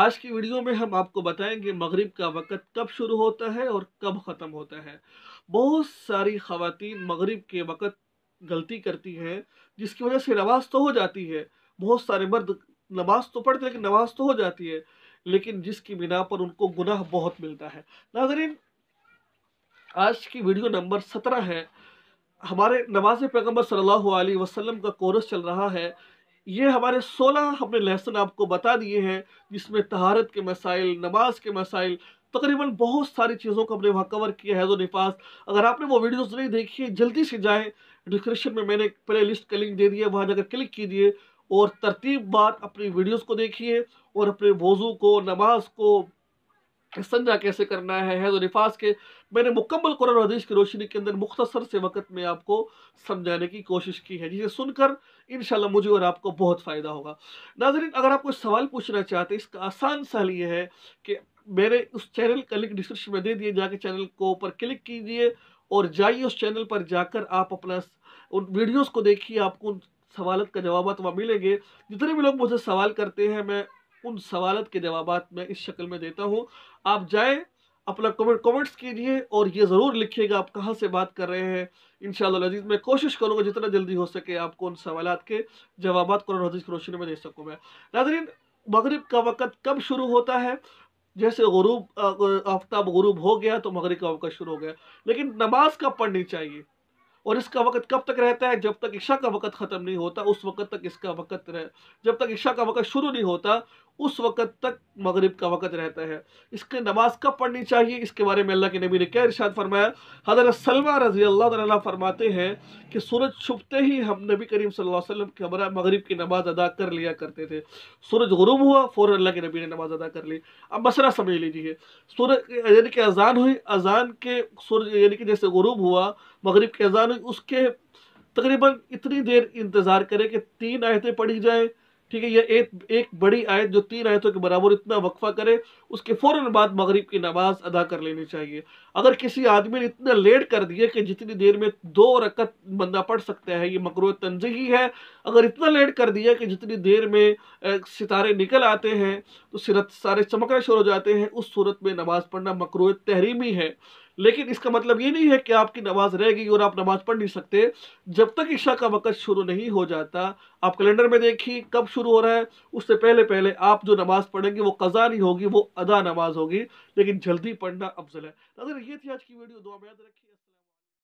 आज की वीडियो में हम आपको बताएंगे मगरिब का वक़्त कब शुरू होता है और कब ख़त्म होता है बहुत सारी खातन मगरिब के वक़्त गलती करती हैं जिसकी वजह से नमाज तो हो जाती है बहुत सारे मर्द नमाज तो पढ़ते लेकिन नमाज तो हो जाती है लेकिन जिसकी बिना पर उनको गुनाह बहुत मिलता है नाजरीन आज की वीडियो नंबर सत्रह है हमारे नमाज पैगम्बर सल्ला वसलम का कोरस चल रहा है ये हमारे सोलह हमने लहसन आपको बता दिए हैं जिसमें तहारत के मसाइल नमाज के मसाइल तकरीबन बहुत सारी चीज़ों को हमने वहाँ कवर किया है नफाज अगर आपने वो वीडियोस नहीं देखी है जल्दी से जाएँ डिस्क्रिप्शन में मैंने प्ले लिस्ट का लिंक दे दिया वहाँ जाकर क्लिक कीजिए और तरतीब बार अपनी वीडियोस को देखिए और अपने वज़ू को नमाज को संजा कैसे करना है हैज़ निफास के मैंने मुकम्मल कुरान हदीस की रोशनी के अंदर मुख्तसर से वक्त में आपको समझाने की कोशिश की है जिसे सुनकर इन मुझे और आपको बहुत फ़ायदा होगा नाजरीन अगर आप कोई सवाल पूछना चाहते हैं इसका आसान सहल ये है कि मेरे उस चैनल का लिंक डिस्क्रिप्शन में दे दिए जाके चैनल को ऊपर क्लिक कीजिए और जाइए उस चैनल पर जाकर आप अपना उन वीडियोज़ को देखिए आपको उन सवालत का जवाब वहाँ मिलेंगे जितने भी लोग मुझसे सवाल करते हैं मैं उन सवालत के जवाब मैं इस शक्ल में देता हूँ आप जाए अपना कमेंट कमेंट्स कीजिए और ये ज़रूर लिखिएगा आप कहाँ से बात कर रहे हैं इन शजीज़ मैं कोशिश करूँगा जितना जल्दी हो सके आपको उन सवाल के जवाब कुरान हदीस की रोशनी में दे सकूँ मैं नाजरीन मगरब का वक़्त कब शुरू होता है जैसे गुरूब आफ्ताब गुरूब हो गया तो मगरब का वक़्त शुरू हो गया लेकिन नमाज कब पढ़नी चाहिए और इसका वक्त कब तक रहता है जब तक इशा का वक्त ख़त्म नहीं होता उस वक्त तक इसका वक्त रह जब तक इशा का वक्त शुरू नहीं होता उस वक्त तक मगरिब का वक्त रहता है इसके नमाज कब पढ़नी चाहिए इसके बारे में अल्लाह के नबी ने क्या इरशाद फरमाया हज़रत सलमा रजी अल्लाह फरमाते हैं कि सूरज छुपते ही हम नबी करीम सल्लम के हमारा मगरब की नमाज अदा कर लिया करते थे सूरज गुरुब हुआ फ़ौर अल्लाह के नबी ने नमाज अदा कर ली अब मसला समझ लीजिए सूरज यानी कि अजान हुई अजान के सूरज यानी कि जैसे गुरूब हुआ मगरब की अजान उसके तकरीबन इतनी देर इंतज़ार करें कि तीन आयतें पढ़ी जाएँ ठीक है यह एक एक बड़ी आयत जो तीन आयतों के बराबर इतना वक्फा करे उसके फ़ौर बाद मग़रब की नमाज अदा कर लेनी चाहिए अगर किसी आदमी ने इतना लेट कर दिया कि जितनी देर में दो रकत बंदा पढ़ सकता है ये मकर तनजही है अगर इतना लेट कर दिया कि जितनी देर में सितारे निकल आते हैं तो सिरत सारे चमकना शुरू हो जाते हैं उस सूरत में नमाज़ पढ़ना मकर तहरीमी है लेकिन इसका मतलब ये नहीं है कि आपकी नमाज रह गई और आप नमाज पढ़ नहीं सकते जब तक ईशा का वक़्त शुरू नहीं हो जाता आप कैलेंडर में देखिए कब शुरू हो रहा है उससे पहले पहले आप जो नमाज़ पढ़ेंगे वो कज़ा नहीं होगी वो अदा नमाज होगी लेकिन जल्दी पढ़ना अफजल है अगर ये थी आज की वीडियो दो याद रखिए